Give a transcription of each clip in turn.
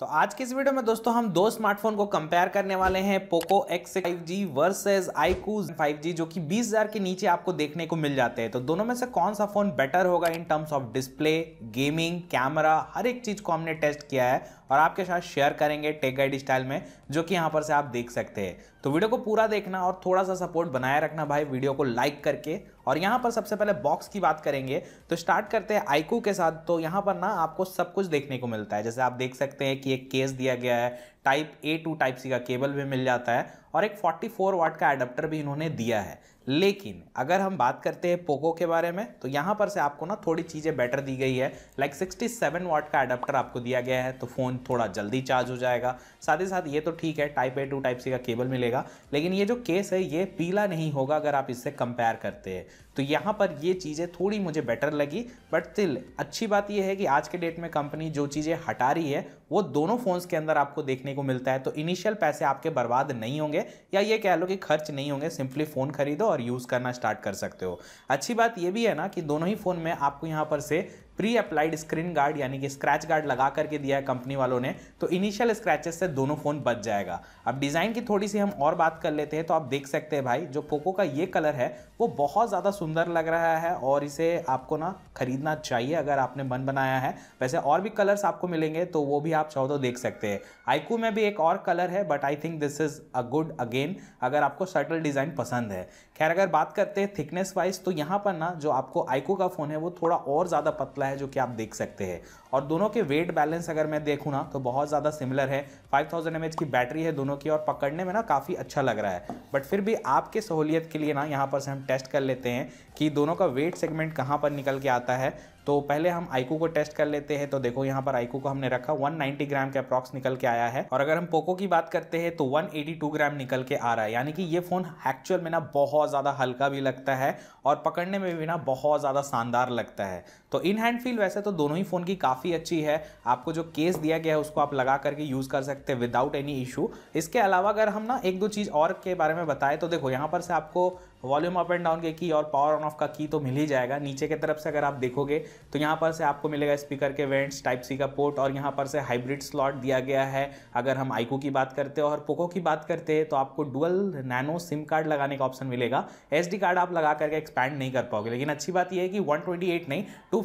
तो आज के इस वीडियो में दोस्तों हम दो स्मार्टफोन को कंपेयर करने वाले हैं Poco X five G versus iQOO five G जो कि 20,000 के नीचे आपको देखने को मिल जाते हैं तो दोनों में से कौन सा फोन बेटर होगा in terms of display gaming camera हर एक चीज को हमने टेस्ट किया है और आपके साथ शेयर करेंगे टेक गाइड स्टाइल में जो कि यहाँ पर से आप देख सकते हैं तो वीडियो को पूरा देखना और थोड़ा सा सपोर्ट बनाए रखना भाई वीडियो को लाइक करके और यहाँ पर सबसे पहले बॉक्स की बात करेंगे तो स्टार्ट करते हैं आईकू के साथ तो यहाँ पर ना आपको सब कुछ देखने को मिलता है जैसे आप देख सकते हैं कि एक केस दिया गया है type A to type C का केबल भी मिल जाता है और एक 44 वाट का एडाप्टर भी इन्होंने दिया है लेकिन अगर हम बात करते हैं पोको के बारे में तो यहाँ पर से आपको ना थोड़ी चीज़ें बेटर दी गई है लाइक 67 वाट का अडाप्टर आपको दिया गया है तो फ़ोन थोड़ा जल्दी चार्ज हो जाएगा साथ ही साथ ये तो ठीक है type A to type C का केबल मिलेगा लेकिन ये जो केस है ये पीला नहीं होगा अगर आप इससे कंपेयर करते हैं तो यहाँ पर ये चीज़ें थोड़ी मुझे बेटर लगी बट स्टिल अच्छी बात यह है कि आज के डेट में कंपनी जो चीज़ें हटा रही है वो दोनों फ़ोन्स के अंदर आपको देखने को मिलता है तो इनिशियल पैसे आपके बर्बाद नहीं होंगे या ये कह लो कि खर्च नहीं होंगे सिंपली फ़ोन खरीदो और यूज़ करना स्टार्ट कर सकते हो अच्छी बात ये भी है ना कि दोनों ही फ़ोन में आपको यहाँ पर से प्री अप्लाइड स्क्रीन गार्ड यानी कि स्क्रैच गार्ड लगा करके दिया है कंपनी वालों ने तो इनिशियल स्क्रैचेस से दोनों फ़ोन बच जाएगा अब डिज़ाइन की थोड़ी सी हम और बात कर लेते हैं तो आप देख सकते हैं भाई जो पोको का ये कलर है वो बहुत ज़्यादा सुंदर लग रहा है और इसे आपको ना खरीदना चाहिए अगर आपने मन बनाया है वैसे और भी कलर्स आपको मिलेंगे तो वो भी आप चाहो तो देख सकते हैं आईकू में भी एक और कलर है but I think this is a good again अगर आपको सटल डिज़ाइन पसंद है खैर अगर बात करते हैं थिकनेस वाइज तो यहाँ पर ना जो आपको आईकू का फ़ोन है वो थोड़ा और ज़्यादा पतला हुआ है जो कि आप देख सकते हैं और दोनों के वेट बैलेंस अगर मैं देखूँ ना तो बहुत ज़्यादा सिमिलर है 5000 थाउजेंड की बैटरी है दोनों की और पकड़ने में ना काफ़ी अच्छा लग रहा है बट फिर भी आपके सहूलियत के लिए ना यहाँ पर से हम टेस्ट कर लेते हैं कि दोनों का वेट सेगमेंट कहाँ पर निकल के आता है तो पहले हम आईकू को टेस्ट कर लेते हैं तो देखो यहाँ पर आईकू को हमने रखा 190 ग्राम के अप्रॉक्स निकल के आया है और अगर हम पोको की बात करते हैं तो 182 ग्राम निकल के आ रहा है यानी कि ये फ़ोन एक्चुअल में ना बहुत ज़्यादा हल्का भी लगता है और पकड़ने में भी ना बहुत ज़्यादा शानदार लगता है तो इन हैंड फील वैसे तो दोनों ही फ़ोन की काफ़ी काफ़ी अच्छी है आपको जो केस दिया गया है उसको आप लगा करके यूज़ कर सकते हैं विदाउट एनी इशू इसके अलावा अगर हम ना एक दो चीज़ और के बारे में बताएं तो देखो यहाँ पर से आपको वॉल्यूम अप एंड डाउन के की और पावर ऑन ऑफ का की तो मिल ही जाएगा नीचे की तरफ से अगर आप देखोगे तो यहाँ पर से आपको मिलेगा स्पीकर के वेंट्स टाइप सी का पोर्ट और यहाँ पर से हाइब्रिड स्लॉट दिया गया है अगर हम आईकू की बात करते हैं और पोको की बात करते हैं तो आपको डुअल नैनो सिम कार्ड लगाने का ऑप्शन मिलेगा एस कार्ड आप लगा करके एक्सपैंड नहीं कर पाओगे लेकिन अच्छी बात यह है कि वन नहीं टू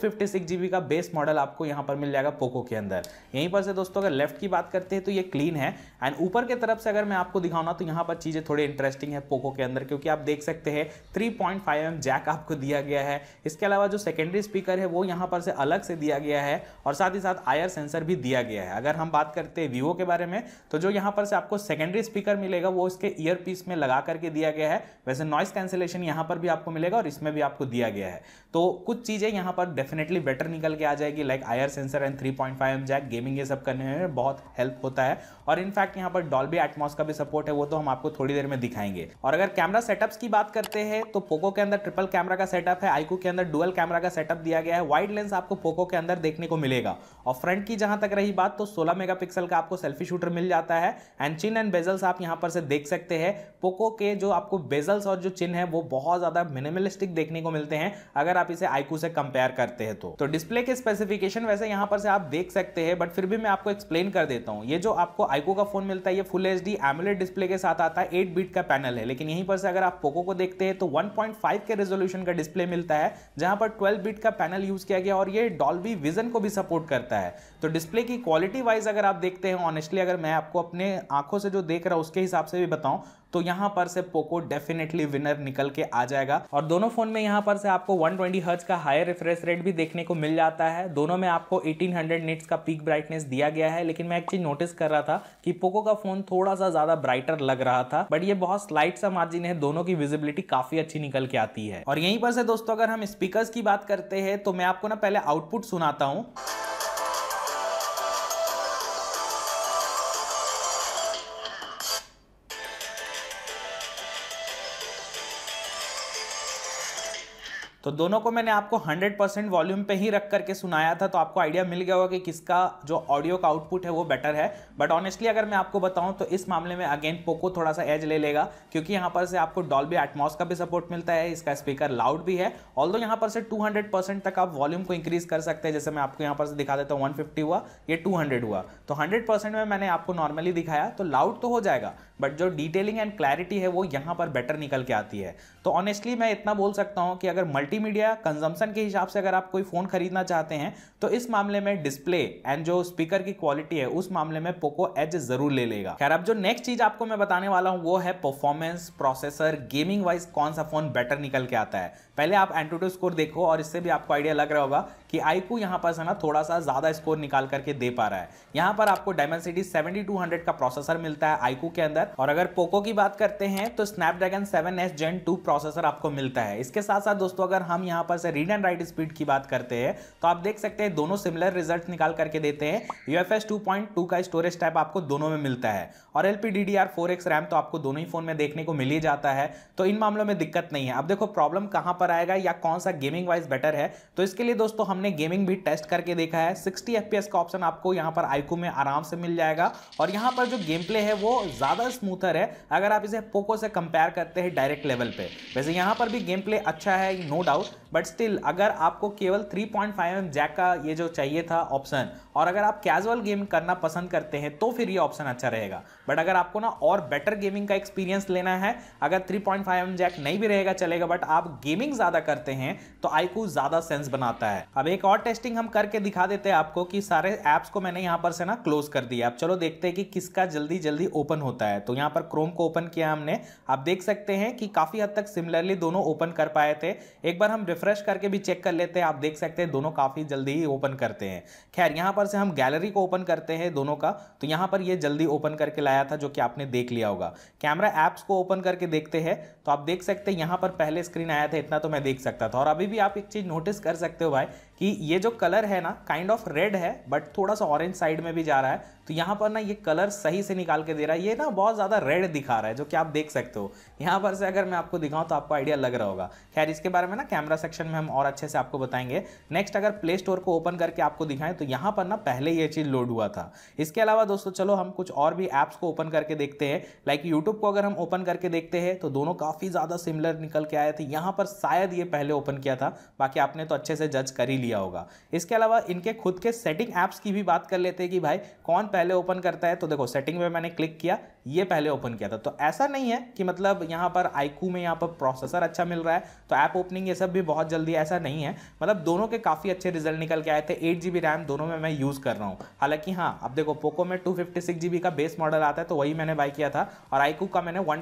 का बेस मॉडल आपको यहाँ पर मिल जाएगा पोको के अंदर यहीं पर से दोस्तों अगर लेफ्ट की बात करते हैं तो ये क्लीन है एंड ऊपर की तरफ से अगर मैं आपको दिखाऊँ तो यहाँ पर चीज़ें थोड़ी इंटरेस्टिंग है पोको के अंदर क्योंकि आप देख सकते सकते हैं थ्री पॉइंट mm जैक आपको दिया गया है इसके अलावा जो सेकेंडरी स्पीकर है वो यहाँ पर से अलग से दिया गया है और साथ ही साथ आयर सेंसर भी दिया गया है अगर हम बात करते हैं वीवो के बारे में तो जो यहाँ पर से आपको सेकेंडरी स्पीकर मिलेगा वो इसके ईयर पीस में लगा करके दिया गया है वैसे नॉइस कैंसिलेशन यहाँ पर भी आपको मिलेगा और इसमें भी आपको दिया गया है तो कुछ चीज़ें यहाँ पर डेफिनेटली बेटर निकल के आ जाएगी like IR sensor and three point five jack gaming ये सब करने में बहुत हेल्प होता है और इनफैक्ट यहाँ पर डॉल्बी एटमॉस का भी सपोर्ट है वो तो हम आपको थोड़ी देर में दिखाएंगे और अगर कैमरा सेटअप्स की बात करते हैं तो पोको के अंदर ट्रिपल कैमरा का सेटअप है आईकू के अंदर डुअल कैमरा का सेटअप दिया गया है वाइड लेंस आपको पोको के अंदर देखने को मिलेगा और फ्रंट की जहां तक रही बात तो 16 मेगापिक्सल का आपको सेल्फी शूटर मिल जाता है एंड चिन एंड बेजल्स आप यहां पर से देख सकते हैं पोको के जो आपको बेजल्स और जो चिन्ह है वो बहुत ज़्यादा मिनिमलिस्टिक देखने को मिलते हैं अगर आप इसे आईकू से कंपेयर करते हैं तो, डिस्प्ले तो के स्पेसिफिकेशन वैसे यहां पर से आप देख सकते हैं बट फिर भी मैं आपको एक्सप्लेन कर देता हूँ ये जो आपको आईकू का फोन मिलता है ये फुल एच डी डिस्प्ले के साथ आता है एट बीट का पैनल है लेकिन यहीं पर से अगर आप पोको को देख देखते हैं तो 1.5 के रेजोल्यूशन का डिस्प्ले मिलता है जहां पर 12 बिट का पैनल यूज किया गया और ये डॉल्बी विजन को भी सपोर्ट करता है तो डिस्प्ले की क्वालिटी वाइज अगर आप देखते हैं ऑनेस्टली अगर मैं आपको अपने आंखों से जो देख रहा हूँ उसके हिसाब से भी बताऊँ तो यहाँ पर से पोको डेफिनेटली विनर निकल के आ जाएगा और दोनों फोन में यहाँ पर से आपको 120 ट्वेंटी का हायर रिफ्रेश रेट भी देखने को मिल जाता है दोनों में आपको 1800 हंड्रेड निट्स का पीक ब्राइटनेस दिया गया है लेकिन मैं एक चीज नोटिस कर रहा था कि पोको का फोन थोड़ा सा ज्यादा ब्राइटर लग रहा था बट ये बहुत स्लाइट सा मार्जिन है दोनों की विजिबिलिटी काफी अच्छी निकल के आती है और यहीं पर से दोस्तों अगर हम स्पीकर की बात करते हैं तो मैं आपको ना पहले आउटपुट सुनाता हूँ तो दोनों को मैंने आपको 100 परसेंट वॉल्यूम पे ही रख करके सुनाया था तो आपको आइडिया मिल गया होगा कि किसका जो ऑडियो का आउटपुट है वो बेटर है बट ऑनेस्टली अगर मैं आपको बताऊं तो इस मामले में अगेन पोको थोड़ा सा एज ले लेगा क्योंकि यहाँ पर से आपको डॉल्बी एटमॉस का भी सपोर्ट मिलता है इसका स्पीकर लाउड भी है ऑल यहाँ पर से टू तक आप वॉल्यूम को इंक्रीज कर सकते हैं जैसे मैं आपको यहाँ पर से दिखा देता हूँ वन हुआ ये टू हुआ तो हंड्रेड में मैंने आपको नॉर्मली दिखाया तो लाउड तो हो जाएगा बट जो डिटेलिंग एंड क्लैरिटी है वो यहाँ पर बेटर निकल के आती है तो ऑनेस्टली मैं इतना बोल सकता हूँ कि अगर मल्टीमीडिया कंजम्पन के हिसाब से अगर आप कोई फ़ोन खरीदना चाहते हैं तो इस मामले में डिस्प्ले एंड जो स्पीकर की क्वालिटी है उस मामले में पोको एज ज़रूर ले लेगा खैर अब जो नेक्स्ट चीज़ आपको मैं बताने वाला हूँ वो है परफॉर्मेंस प्रोसेसर गेमिंग वाइज कौन सा फ़ोन बेटर निकल के आता है पहले आप एंटोटो स्कोर देखो और इससे भी आपको आइडिया लग रहा होगा कि आईकू यहाँ पर है ना थोड़ा सा ज़्यादा स्कोर निकाल करके दे पा रहा है यहाँ पर आपको डायमेंसिटी सेवेंटी का प्रोसेसर मिलता है आईकू के अंदर और अगर पोको की बात करते हैं तो स्नैपड्रैगन 7s जेन टू प्रोसेसर आपको मिलता है इसके साथ साथ दोस्तों अगर हम यहाँ पर से रीड एंड राइट स्पीड की बात करते हैं तो आप देख सकते हैं दोनों सिमिलर रिजल्ट निकाल करके देते हैं यू एफ का स्टोरेज टाइप आपको दोनों में मिलता है और एल पी रैम तो आपको दोनों ही फोन में देखने को मिल ही जाता है तो इन मामलों में दिक्कत नहीं है अब देखो प्रॉब्लम कहाँ पर आएगा या कौन सा गेमिंग वाइज बेटर है तो इसके लिए दोस्तों हमने गेमिंग भी टेस्ट करके देखा है सिक्सटी एफ का ऑप्शन आपको यहाँ पर आईकू में आराम से मिल जाएगा और यहाँ पर जो गेम प्ले है वो ज़्यादा स्मूथर है अगर आप इसे पोको से कंपेयर करते हैं डायरेक्ट लेवल पे वैसे यहाँ पर भी गेम प्ले अच्छा है नो डाउट बट स्टिल अगर आपको केवल 3.5 पॉइंट जैक का ये जो चाहिए था ऑप्शन और अगर आप कैजुअल गेम करना पसंद करते हैं तो फिर ये ऑप्शन अच्छा रहेगा बट अगर आपको ना और बेटर गेमिंग का एक्सपीरियंस लेना है अगर 3.5 पॉइंट जैक नहीं भी रहेगा चलेगा बट आप गेमिंग ज़्यादा करते हैं तो आईकू ज़्यादा सेंस बनाता है अब एक और टेस्टिंग हम करके दिखा देते हैं आपको कि सारे ऐप्स को मैंने यहाँ पर से ना क्लोज कर दिया अब चलो देखते हैं कि किसका जल्दी जल्दी ओपन होता है तो यहाँ पर क्रोम को ओपन किया हमने आप देख सकते हैं कि काफ़ी हद तक सिमिलरली दोनों ओपन कर पाए थे एक बार हम रिफ्रेश करके भी चेक कर लेते हैं आप देख सकते हैं दोनों काफ़ी जल्दी ही ओपन करते हैं खैर यहाँ पर से हम गैलरी को ओपन करते हैं दोनों का तो यहाँ पर ये जल्दी ओपन करके लाया था जो कि आपने देख लिया होगा कैमरा ऐप्स को ओपन करके देखते हैं तो आप देख सकते हैं यहाँ पर पहले स्क्रीन आया था इतना तो मैं देख सकता था और अभी भी आप एक चीज़ नोटिस कर सकते हो भाई कि ये जो कलर है ना काइंड ऑफ रेड है बट थोड़ा सा ऑरेंज साइड में भी जा रहा है तो यहाँ पर ना ये कलर सही से निकाल के दे रहा है ये ना बहुत ज़्यादा रेड दिखा रहा है जो कि आप देख सकते हो यहाँ पर से अगर मैं आपको दिखाऊँ तो आपको आइडिया लग रहा होगा खैर इसके बारे में ना कैमरा सेक्शन में हम और अच्छे से आपको बताएंगे नेक्स्ट अगर प्ले स्टोर को ओपन करके आपको दिखाएं तो यहाँ पर ना पहले ये चीज़ लोड हुआ था इसके अलावा दोस्तों चलो हम कुछ और भी ऐप्स को ओपन करके देखते हैं लाइक यूट्यूब को अगर हम ओपन करके देखते हैं तो दोनों काफ़ी ज़्यादा सिमिलर निकल के आए थे यहाँ पर शायद ये पहले ओपन किया था बाकी आपने तो अच्छे से जज कर ही लिया दिया होगा इसके अलावा इनके खुद के सेटिंग ऐप्स की भी बात कर लेते हैं कि भाई कौन पहले ओपन करता है तो देखो सेटिंग में मैंने क्लिक किया ये पहले ओपन किया था तो ऐसा नहीं है कि मतलब यहाँ पर आईकू में यहाँ पर प्रोसेसर अच्छा मिल रहा है तो ऐप ओपनिंग ये सब भी बहुत जल्दी ऐसा नहीं है मतलब दोनों के काफ़ी अच्छे रिजल्ट निकल के आए थे एट जी रैम दोनों में मैं यूज़ कर रहा हूँ हालांकि हाँ अब देखो पोको में टू का बेस मॉडल आता है तो वही मैंने बाई किया था और आईकू का मैंने वन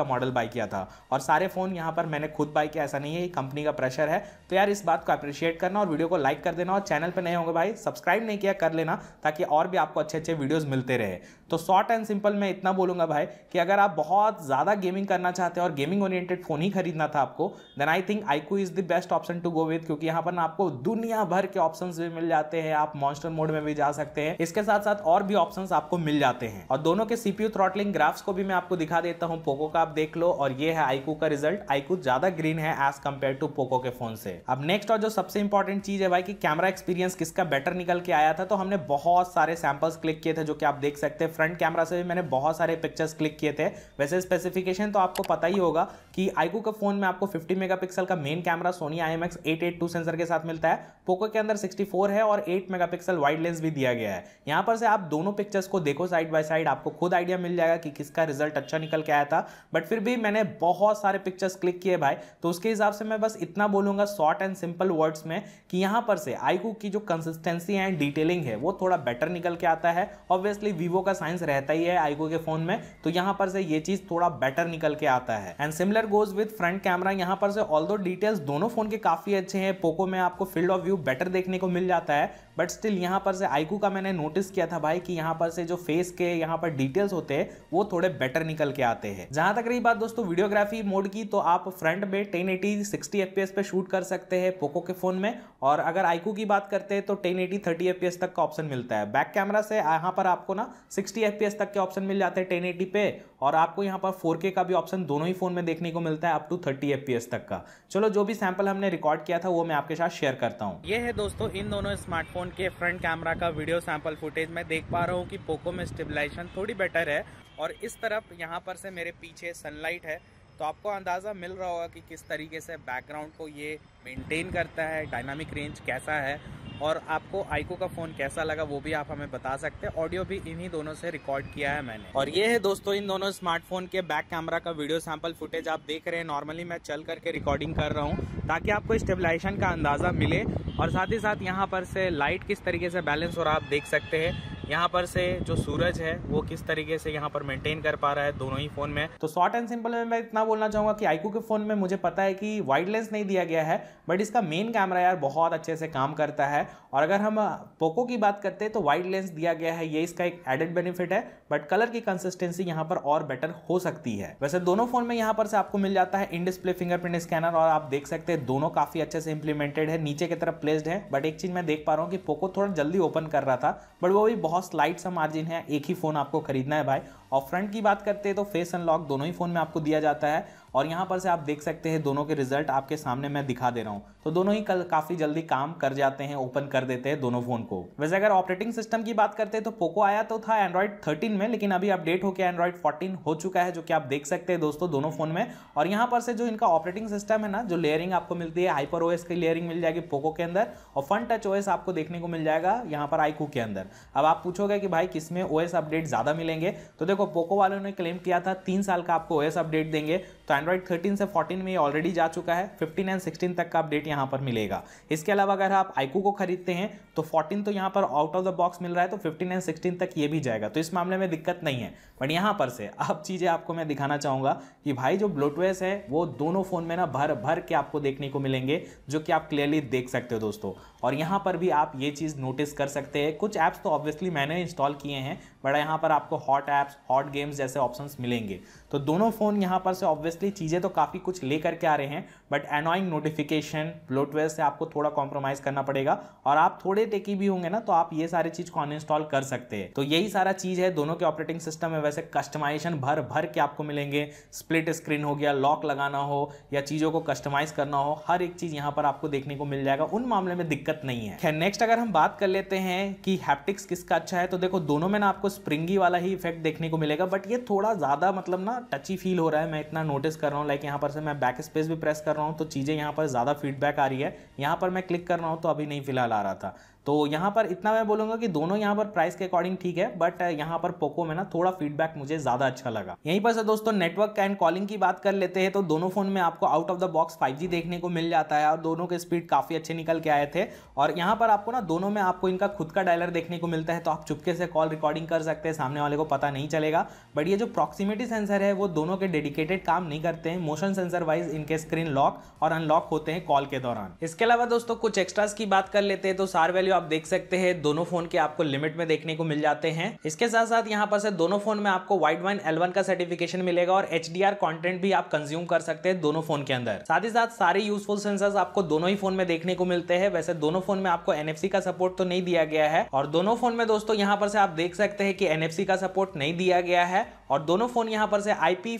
का मॉडल बाई किया था और सारे फ़ोन यहाँ पर मैंने खुद बाई किया ऐसा नहीं है कंपनी का प्रेशर है तो यार इस बात को अप्रिशिएट करना और वीडियो को लाइक कर देना और चैनल पर नए होंगे भाई सब्सक्राइब नहीं किया कर लेना ताकि और भी आपको अच्छे अच्छे वीडियोज़ मिलते रहे तो शॉर्ट एंड सिंपल मैं इतना बोलूंगा भाई कि अगर आप बहुत ज़्यादा गेमिंग करना चाहते हैं और गेमिंग ओरिएंटेड फ़ोन ही खरीदना था आपको then I think iQOO is the best option to go with क्योंकि यहाँ पर आपको दुनिया भर के ऑप्शन भी मिल जाते हैं आप मॉन्स्टर मोड में भी जा सकते हैं इसके साथ साथ और भी ऑप्शन आपको मिल जाते हैं और दोनों के सीपीयू थ्रॉटलिंग ग्राफ्स को भी मैं आपको दिखा देता हूँ पोको का आप देख लो और ये है आईकू का रिजल्ट आईकू ज़्यादा ग्रीन है एज कम्पेयर टू पोको के फोन से अब नेक्स्ट और जो सबसे इंपॉर्टेंट चीज़ है भाई कि कैमरा एक्सपीरियंस किसका बेटर निकल के आया था तो हमने बहुत सारे सैंपल्स क्लिक किए थे जो कि आप देख सकते हैं फ्रंट कैमरा से भी मैंने बहुत सारे पिक्चर्स क्लिक किए थे वैसे स्पेसिफिकेशन तो आपको पता ही होगा कि आईको के फोन में आपको 50 मेगापिक्सल का main camera Sony I M sensor के साथ मिलता है पोको के अंदर 64 है और 8 मेगापिक्सल वाइड लेंस भी दिया गया है यहाँ पर से आप दोनों पिक्चर्स को देखो साइड बाय साइड आपको खुद आइडिया मिल जाएगा कि किसका रिजल्ट अच्छा निकल के आया था बट फिर भी मैंने बहुत सारे पिक्चर्स क्लिक किए भाई तो उसके हिसाब से मैं बस इतना बोलूंगा शॉर्ट एंड सिंपल वर्ड्स में कि यहाँ पर से आईकू की जो कंसिस्टेंसी एंड डिटेलिंग है वो थोड़ा बेटर निकल के आता है ऑब्वियसली वीवो का साइंस रहता ही है आईको के फोन में तो यहाँ पर से ये चीज थोड़ा बेटर निकल के आता है and similar goes with front camera यहाँ पर से ऑल डिटेल्स दोनों फोन के काफी अच्छे हैं पोको में आपको फील्ड ऑफ व्यू बेटर देखने को मिल जाता है बट स्टिल यहाँ पर से आईकू का मैंने नोटिस किया था भाई कि यहाँ पर से जो फेस के यहाँ पर डिटेल्स होते हैं वो थोड़े बेटर निकल के आते हैं जहाँ तक रही बात दोस्तों वीडियोग्राफी मोड की तो आप फ्रंट में टेन एटी सिक्सटी एफ पे शूट कर सकते हैं पोको के फोन में और अगर आईकू की बात करते हैं तो टेन एटी थर्टी एफ तक का ऑप्शन मिलता है बैक कैमरा से यहाँ पर आपको ना सिक्सटी एफ तक के ऑप्शन मिल जाते हैं टेन एटी पे और आपको यहाँ पर फोर का भी ऑप्शन दोनों ही फोन में देखने को मिलता है अप टू थर्टी एफ तक का चलो जो भी सैंपल हमने रिकॉर्ड किया था वो मैं आपके साथ शेयर करता हूँ ये है दोस्तों इन दोनों स्मार्टफोन फ़ोन के फ्रंट कैमरा का वीडियो सैम्पल फुटेज मैं देख पा रहा हूँ कि पोको में स्टेबलाइजेशन थोड़ी बेटर है और इस तरफ यहाँ पर से मेरे पीछे सनलाइट है तो आपको अंदाज़ा मिल रहा होगा कि किस तरीके से बैकग्राउंड को ये मेंटेन करता है डायनामिक रेंज कैसा है और आपको आइको का फ़ोन कैसा लगा वो भी आप हमें बता सकते हैं ऑडियो भी इन्हीं दोनों से रिकॉर्ड किया है मैंने और ये है दोस्तों इन दोनों स्मार्टफोन के बैक कैमरा का वीडियो सैम्पल फुटेज आप देख रहे हैं नॉर्मली मैं चल करके रिकॉर्डिंग कर रहा हूँ ताकि आपको स्टेबलाइजेशन का अंदाज़ा मिले और साथ ही साथ यहाँ पर से लाइट किस तरीके से बैलेंस हो रहा आप देख सकते हैं यहाँ पर से जो सूरज है वो किस तरीके से यहाँ पर मेंटेन कर पा रहा है दोनों ही फ़ोन में तो शॉर्ट एंड सिंपल में मैं इतना बोलना चाहूंगा कि आईकू के फ़ोन में मुझे पता है कि वाइड लेंस नहीं दिया गया है बट इसका मेन कैमरा यार बहुत अच्छे से काम करता है और अगर हम पोको की बात करते हैं तो वाइड लेंस दिया गया है ये इसका एक एडेड बेनिफिट है बट कलर की कंसिस्टेंसी यहाँ पर और बेटर हो सकती है वैसे दोनों फोन में यहाँ पर से आपको मिल जाता है इन डिस्प्ले फिंगरप्रिंट स्कैनर और आप देख सकते हैं दोनों काफी अच्छे से इंप्लीमेंटेड है नीचे की तरफ प्लेस्ड है बट एक चीज मैं देख पा रहा हूँ कि पोको थोड़ा जल्दी ओपन कर रहा था बट वो भी बहुत स्लाइट सा मार्जिन है एक ही फोन आपको खरीदना है भाई और फ्रंट की बात करते हैं तो फेस अनलॉक दोनों ही फोन में आपको दिया जाता है और यहाँ पर से आप देख सकते हैं दोनों के रिजल्ट आपके सामने मैं दिखा दे रहा हूँ तो दोनों ही कल काफ़ी जल्दी काम कर जाते हैं ओपन कर देते हैं दोनों फ़ोन को वैसे अगर ऑपरेटिंग सिस्टम की बात करते हैं तो पोको आया तो था एंड्रॉइड थर्टीन में लेकिन अभी अपडेट होकर एंड्रॉइड फोर्टीन हो चुका है जो कि आप देख सकते हैं दोस्तों दोनों फ़ोन में और यहाँ पर से जो इनका ऑपरेटिंग सिस्टम है ना जो लेयरिंग आपको मिलती है हाइपर ओएस की लेयरिंग मिल जाएगी पोको के अंदर और फन टच ओएस आपको देखने को मिल जाएगा यहाँ पर आईकू के अंदर अब आप पूछोगे कि भाई किसमें ओएस अपडेट ज़्यादा मिलेंगे तो देखो पोको वालों ने क्लेम किया था तीन साल का आपको ओएस अपडेट देंगे तो एंड्रॉइड 13 से 14 में ऑलरेडी जा चुका है 15 एंड 16 तक का अपडेट यहाँ पर मिलेगा इसके अलावा अगर आप आईकू को खरीदते हैं तो 14 तो यहाँ पर आउट ऑफ द बॉक्स मिल रहा है तो 15 एंड 16 तक ये भी जाएगा तो इस मामले में दिक्कत नहीं है बट यहाँ पर से अब चीज़ें आपको मैं दिखाना चाहूँगा कि भाई जो ब्लोटवेस है वो दोनों फ़ोन में ना भर भर के आपको देखने को मिलेंगे जो कि आप क्लियरली देख सकते हो दोस्तों और यहाँ पर भी आप ये चीज़ नोटिस कर सकते हैं कुछ ऐप्स तो ऑब्वियसली मैंने इंस्टॉल किए हैं बट यहाँ पर आपको हॉट ऐप्स हॉट गेम्स जैसे ऑप्शन मिलेंगे तो दोनों फ़ोन यहां पर से ऑब्वियसली चीज़ें तो काफ़ी कुछ लेकर के आ रहे हैं बट एनॉइंग नोटिफिकेशन ब्लोटवेयर से आपको थोड़ा कॉम्प्रोमाइज़ करना पड़ेगा और आप थोड़े टेकी भी होंगे ना तो आप ये सारी चीज़ को अनइंस्टॉल कर सकते हैं तो यही सारा चीज़ है दोनों के ऑपरेटिंग सिस्टम में वैसे कस्टमाइजेशन भर भर के आपको मिलेंगे स्प्लिट स्क्रीन हो गया लॉक लगाना हो या चीज़ों को कस्टमाइज़ करना हो हर एक चीज़ यहाँ पर आपको देखने को मिल जाएगा उन मामले में दिक्कत नहीं है खैर नेक्स्ट अगर हम बात कर लेते हैं कि हैप्टिक्स किसका अच्छा है तो देखो दोनों में ना आपको स्प्रिंगी वाला ही इफेक्ट देखने को मिलेगा बट ये थोड़ा ज़्यादा मतलब ना टची फील हो रहा है मैं इतना नोटिस कर रहा हूँ लाइक यहाँ पर से मैं बैक स्पेस भी प्रेस कर रहा हूँ रहा हूँ तो चीज़ें यहाँ पर ज़्यादा फीडबैक आ रही है यहाँ पर मैं क्लिक कर रहा हूँ तो अभी नहीं फ़िलहाल आ रहा था तो यहाँ पर इतना मैं बोलूँगा कि दोनों यहाँ पर प्राइस के अकॉर्डिंग ठीक है बट यहाँ पर पोको में ना थोड़ा फीडबैक मुझे ज़्यादा अच्छा लगा यहीं पर सर दोस्तों नेटवर्क एंड कॉलिंग की बात कर लेते हैं तो दोनों फ़ोन में आपको out of the box 5G देखने को मिल जाता है और दोनों के स्पीड काफ़ी अच्छे निकल के आए थे और यहाँ पर आपको ना दोनों में आपको इनका खुद का डायलर देखने को मिलता है तो आप चुपके से कॉल रिकॉर्डिंग कर सकते हैं सामने वाले को पता नहीं चलेगा बट ये जो प्रॉक्सिमिटी सेंसर है वो दोनों के डेडिकेटेड काम नहीं करते हैं मोशन सेंसर वाइज इनके स्क्रीन लॉक और अनलॉक होते हैं कॉल के दौरान इसके अलावा दोस्तों कुछ एक्स्ट्रास की बात कर लेते हैं तो सार वैल्यू आप देख सकते हैं दोनों फोन के आपको लिमिट में देखने को मिल जाते हैं इसके साथ साथ यहाँ पर से दोनों फोन में आपको वाइड वाइन एल का सर्टिफिकेशन मिलेगा और एच कंटेंट भी आप कंज्यूम कर सकते हैं दोनों फोन के अंदर साथ ही साथ सारे यूजफुल सेंसर्स आपको दोनों ही फोन में देखने को मिलते हैं वैसे दोनों फोन में आपको एन का सपोर्ट तो नहीं दिया गया है और दोनों फोन में दोस्तों यहाँ पर से आप देख सकते हैं कि एन का सपोर्ट नहीं दिया गया है और दोनों फ़ोन यहाँ पर से आई पी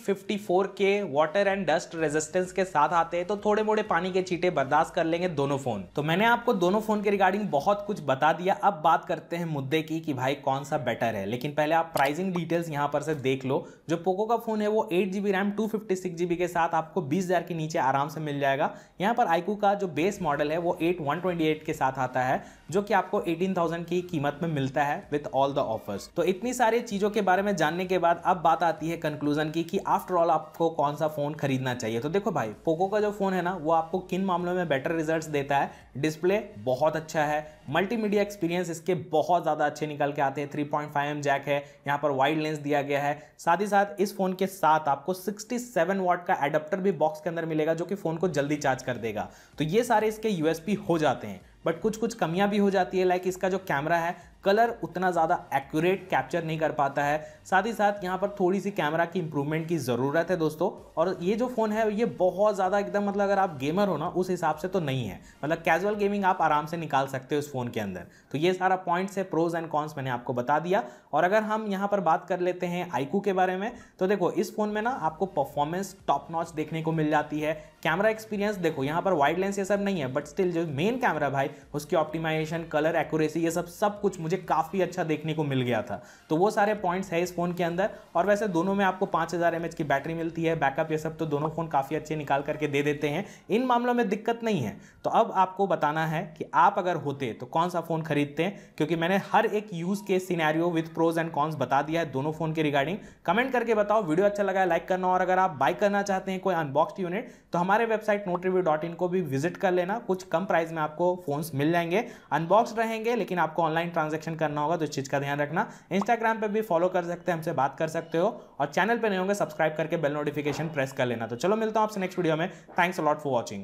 के वाटर एंड डस्ट रेजिस्टेंस के साथ आते हैं तो थोड़े मोड़े पानी के चीटे बर्दाश्त कर लेंगे दोनों फ़ोन तो मैंने आपको दोनों फ़ोन के रिगार्डिंग बहुत कुछ बता दिया अब बात करते हैं मुद्दे की कि भाई कौन सा बेटर है लेकिन पहले आप प्राइसिंग डिटेल्स यहाँ पर से देख लो जो पोको का फ़ोन है वो eight G RAM two fifty six के साथ आपको बीस हज़ार के नीचे आराम से मिल जाएगा यहाँ पर आईकू का जो बेस मॉडल है वो एट वन ट्वेंटी एट के साथ आता है जो कि आपको एटीन थाउजेंड की कीमत में मिलता है विथ ऑल द ऑफर्स तो इतनी सारी चीज़ों के बारे में जानने के बाद अब अब बात आती है कंक्लूजन की कि आफ्टर ऑल आपको कौन सा फ़ोन खरीदना चाहिए तो देखो भाई पोको का जो फ़ोन है ना वो आपको किन मामलों में बेटर रिजल्ट्स देता है डिस्प्ले बहुत अच्छा है मल्टीमीडिया एक्सपीरियंस इसके बहुत ज़्यादा अच्छे निकल के आते हैं थ्री पॉइंट जैक है यहाँ पर वाइड लेंस दिया गया है साथ ही साथ इस फ़ोन के साथ आपको सिक्सटी सेवन का एडप्टर भी बॉक्स के अंदर मिलेगा जो कि फ़ोन को जल्दी चार्ज कर देगा तो ये सारे इसके यू हो जाते हैं बट कुछ कुछ कमियां भी हो जाती है लाइक इसका जो कैमरा है कलर उतना ज़्यादा एक्यूरेट कैप्चर नहीं कर पाता है साथ ही साथ यहाँ पर थोड़ी सी कैमरा की इंप्रूवमेंट की ज़रूरत है दोस्तों और ये जो फ़ोन है ये बहुत ज़्यादा एकदम मतलब अगर आप गेमर हो ना उस हिसाब से तो नहीं है मतलब कैजुअल गेमिंग आप आराम से निकाल सकते हो इस फ़ोन के अंदर तो ये सारा पॉइंट्स है प्रोज एंड कॉन्स मैंने आपको बता दिया और अगर हम यहाँ पर बात कर लेते हैं आईकू के बारे में तो देखो इस फ़ोन में ना आपको परफॉर्मेंस टॉप नॉच देखने को मिल जाती है कैमरा एक्सपीरियंस देखो यहाँ पर वाइड लेंस ये सब नहीं है बट स्टिल जो मेन कैमरा भाई उसकी ऑप्टिमाइजेशन कलर एक्यूरेसी ये सब सब कुछ मुझे मुझे काफ़ी अच्छा देखने को मिल गया था तो वो सारे पॉइंट्स है इस फ़ोन के अंदर और वैसे दोनों में आपको पाँच हज़ार की बैटरी मिलती है बैकअप ये सब तो दोनों फ़ोन काफ़ी अच्छे निकाल करके दे देते हैं इन मामलों में दिक्कत नहीं है तो अब आपको बताना है कि आप अगर होते तो कौन सा फ़ोन खरीदते हैं क्योंकि मैंने हर एक यूज़ के scenario with pros and cons बता दिया है दोनों फ़ोन के रिगार्डिंग कमेंट करके बताओ वीडियो अच्छा लगा लाइक करना और अगर आप बाई करना चाहते हैं कोई अनबॉक्स यूनिट तो हमारे website note review dot in को भी विजिट कर लेना कुछ कम प्राइस में आपको फ़ोन्स मिल जाएंगे अनबॉक्स रहेंगे लेकिन आपको ऑनलाइन ट्रांजेक्शन सेक्शन करना होगा तो इस चीज़ का ध्यान रखना इंस्टाग्राम पर भी फॉलो कर सकते हैं हमसे बात कर सकते हो और चैनल पर नहीं होंगे सब्सक्राइब करके बेल नोटिफिकेशन प्रेस कर लेना तो चलो मिलता हूँ आपसे नेक्स्ट वीडियो में थैंक्स अलॉट फॉर वॉचिंग